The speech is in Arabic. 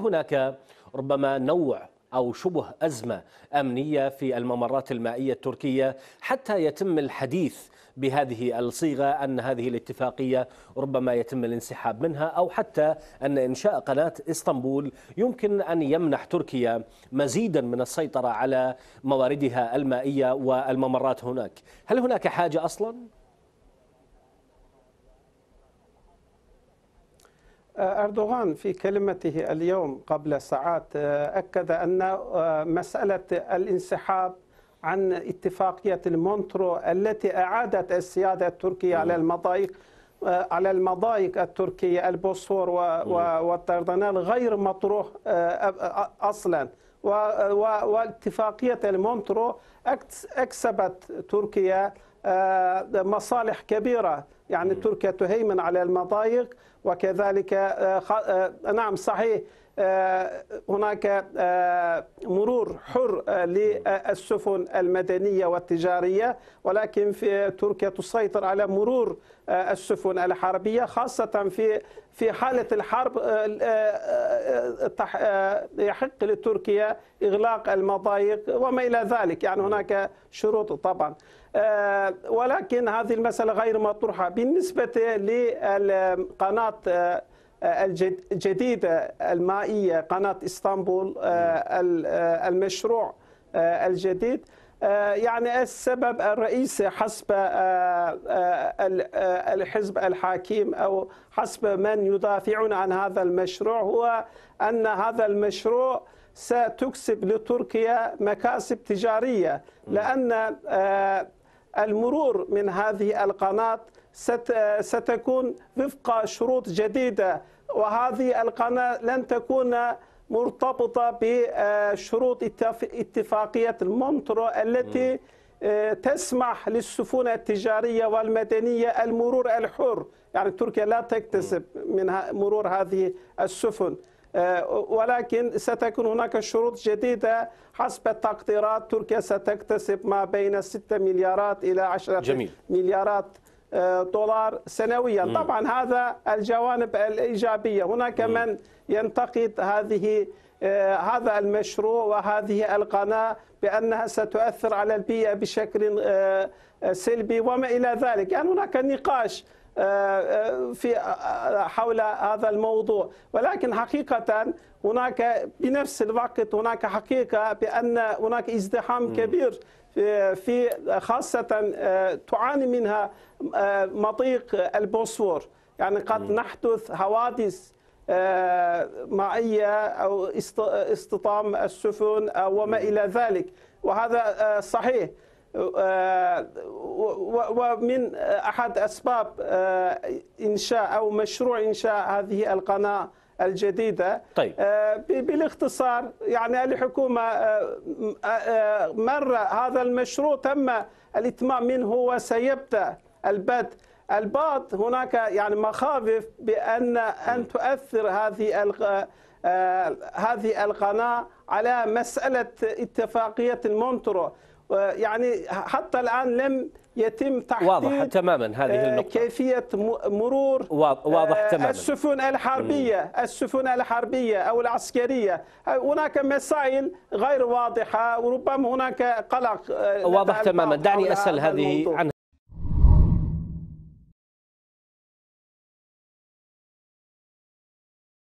هناك ربما نوع أو شبه أزمة أمنية في الممرات المائية التركية حتى يتم الحديث بهذه الصيغة أن هذه الاتفاقية ربما يتم الانسحاب منها أو حتى أن إنشاء قناة إسطنبول يمكن أن يمنح تركيا مزيدا من السيطرة على مواردها المائية والممرات هناك هل هناك حاجة أصلاً؟ آه، أردوغان في كلمته اليوم قبل ساعات آه، أكد أن آه، مسألة الانسحاب عن اتفاقية المونترو التي أعادت السيادة التركية على نعم. المضايق على المضايق التركية البوسفور والطردنال نعم. غير مطروح أصلا واتفاقية المونترو أكسبت تركيا مصالح كبيرة يعني نعم. تركيا تهيمن على المضايق وكذلك آه، آه، نعم صحيح آه، هناك مرور حر للسفن المدنية والتجارية ولكن في تركيا تسيطر على مرور السفن الحربية خاصة في في حالة الحرب يحق لتركيا إغلاق المضايق وما إلى ذلك يعني هناك شروط طبعا ولكن هذه المسألة غير مطروحة بالنسبة للقناة القناة آه، آه، الجديدة المائية قناة اسطنبول آه، المشروع الجديد يعني السبب الرئيسي حسب الحزب الحاكم او حسب من يدافعون عن هذا المشروع هو ان هذا المشروع ستكسب لتركيا مكاسب تجاريه لان المرور من هذه القناة ستكون وفق شروط جديدة وهذه القناة لن تكون مرتبطة بشروط اتفاقية المونترو التي آه، تسمح للسفن التجارية والمدنية المرور الحر يعني تركيا لا تكتسب من مرور هذه السفن آه، ولكن ستكون هناك شروط جديدة حسب التقديرات تركيا ستكتسب ما بين 6 مليارات إلى 10 جميل. مليارات آه، دولار سنويا م. طبعا هذا الجوانب الإيجابية هناك م. من ينتقد هذه آه، هذا المشروع وهذه القناة بأنها ستؤثر على البيئة بشكل سلبي وما إلى ذلك يعني هناك نقاش آه، آه، في آه، حول هذا الموضوع ولكن حقيقة هناك بنفس الوقت هناك حقيقة بأن هناك ازدحام كبير في خاصة تعاني منها مضيق البوسفور يعني قد نحدث حوادث مائية أو اصطدام السفن وما إلى ذلك وهذا صحيح ومن أحد أسباب آه، إنشاء أو مشروع إنشاء هذه القناة الجديدة طيب. آه، بالاختصار يعني الحكومة آه، مر هذا المشروع تم الإتمام منه وسيبدأ البدء البعض هناك يعني مخاوف بأن أن تؤثر هذه هذه القناة على مسألة اتفاقية المونترو يعني حتى الآن لم يتم تحديد واضح تماما هذه آه، النقطة كيفية مرور واضح آه، تماما السفن الحربية السفن الحربية أو العسكرية آه، هناك مسائل غير واضحة وربما هناك قلق واضح تماما دعني أسأل هذه عن